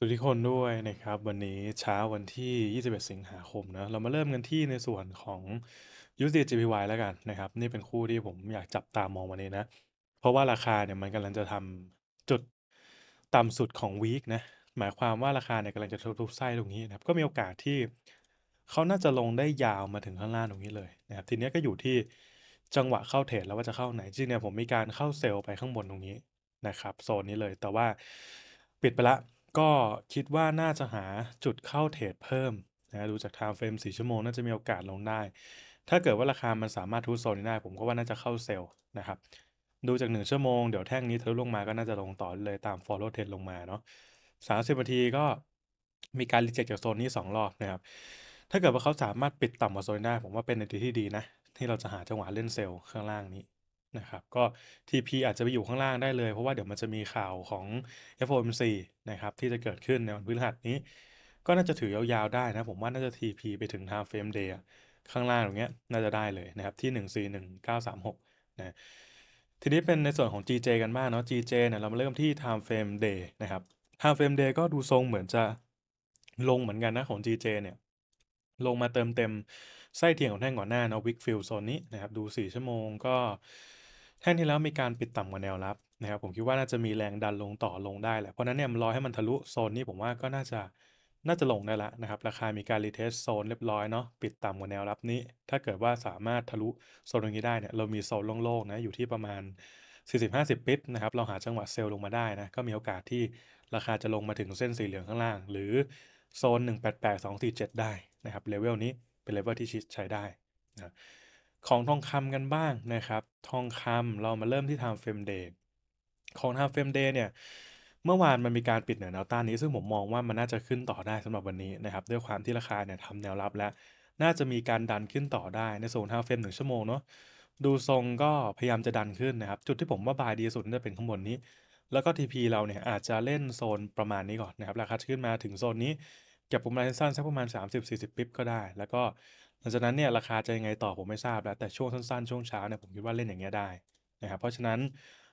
สวัสดีทุกคนด้วยนะครับวันนี้เช้าวันที่ 21สิงหาคมนะเรามาเริ่มกันที่ในส่วนของ USD GPY แล้วกันนะครับนี่เป็นคู่ที่ผมอยากจับตามองวันนี้นะเพราะว่าราคาเนี่ยมันกำลังจะทำจุด ต่ำสุดของวีคนะหมายความว่าราคาเนี่ยกำลังจะทุบไส้ตรงนี้นะครับก็มีโอกาสที่เขาน่าจะลงได้ยาวมาถึงข้างล่างตรงนี้เลยนะครับทีนี้ก็อยู่ที่จังหวะเข้าเทรดแล้วว่าจะเข้าไหนจริงเนี่ยผมมีการเข้าเซลล์ไปข้างบนตรงนี้นะครับโซนนี้เลยแต่ว่าปิดไปละก็คิดว่าน่าจะหาจุดเข้าเทรดเพิ่มนะดูจากไทม์เฟรม4ชั่วโมงน่าจะมีโอกาสลงได้ ถ้าเกิดว่าราคา มันสามารถทุโซนได้ ผมก็ว่าน่าจะเข้าเซลล์นะครับดูจาก1ชั่วโมงเดี๋ยวแท่งนี้ทะลุลงมาก็น่าจะลงต่อเลยตาม follow trend ลงมาเนาะ30นาทีก็มีการรีเจ็คจากโซนนี้2รอบนะครับถ้าเกิดว่าเขาสามารถปิดต่ำกว่าโซนได้ผมว่าเป็นในที่ที่ดีนะ ที่เราจะหาจังหวะเล่นเซลล์ข้างล่างนี้นะครับก็ TP อาจจะไปอยู่ข้างล่างได้เลยเพราะว่าเดี๋ยวมันจะมีข่าวของ FOMC นะครับที่จะเกิดขึ้นในวันพฤหัสนี้ ก็น่าจะถือยาวๆได้นะผมว่าน่าจะ TP ไปถึง time frame day ข้างล่างตรงเนี้ย น่าจะได้เลยนะครับที่141936นะทีนี้เป็นในส่วนของ GJ กันบ้างเนาะ GJ เนี่ยเรามาเริ่มที่ time frame day นะครับ time frame day ก็ดูทรงเหมือนจะลงเหมือนกันนะของ GJ เนี่ยลงมาเติมเต็มไส้เทียงของแท่งก่อนหน้าเนาะวิกฟิลโซนนี้นะครับดู 4 ชั่วโมงก็แท่งที่แล้วมีการปิดต่ำกว่าแนวรับนะครับผมคิดว่าน่าจะมีแรงดันลงต่อลงได้แหละเพราะนั้นเนี่ยรอให้มันทะลุโซนนี้ผมว่าก็น่าจะน่าจะลงได้ละนะครับราคามีการรีเทสโซนเรียบร้อยเนาะปิดต่ำกว่าแนวรับนี้ ถ้าเกิดว่าสามารถทะลุโซนตรงนี้ได้เนี่ยเรามีโซนโล่งๆนะอยู่ที่ประมาณ 40-50 ปิบนะครับเราหาจังหวะเซลล์ลงมาได้นะก็มีโอกาสที่ราคาจะลงมาถึงเส้นสีเหลืองข้างล่าง หรือโซน 188247ได้นะครับเลเวลนี้เป็นเลเวลที่ใช้ได้นะของทองคำกันบ้างนะครับ ทองคำเรามาเริ่มที่ทำเฟ f มเด e ของทำเฟ f มเด e เนี่ย เมื่อวานมันมีการปิดเหนือแนวต้านนี้ซึ่งผมมองว่ามันน่าจะขึ้นต่อได้สำหรับวันนี้นะครับ ด้วยความที่ราคาเนี่ยทำแนวรับแล้ว น่าจะมีการดันขึ้นต่อได้ในโซนทำเฟ f มหนึ่งชั่วโมงเนาะดูทรงก็พยายามจะดันขึ้นนะครับ จุดที่ผมว่าบายดีสุดน่าจะเป็นข้างบนนี้แล้วก็ TP เราเนี่ยอาจจะเล่นโซนประมาณนี้ก่อนนะครับราคาขึ้นมาถึงโซนนี้ก็บผมไลน์สั้นสักประมาณ 30-40 ปิ๊บก็ได้ แล้วก็หลังจากนั้นเนี่ยราคาจะยังไงต่อผมไม่ทราบแล้ว แต่ช่วงสั้นๆ ช่วงเช้าเนี่ยผมคิดว่าเล่นอย่างเงี้ยได้นะครับ เพราะฉะนั้น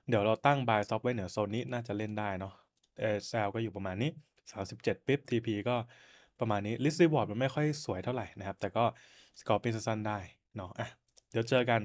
เดี๋ยวเราตั้งบายซ็อกไว้เหนือโซนนี้น่าจะเล่นได้เนาะ เออแซลก็อยู่ประมาณนี้ 37 ปิ๊บ TP ก็ประมาณนี้สต์รีวอร์ดมันไม่ค่อยสวยเท่าไหร่นะครับ แต่ก็สกอร์เป็นสั้นๆได้เนาะอ่ะเดี๋ยวเจอกัน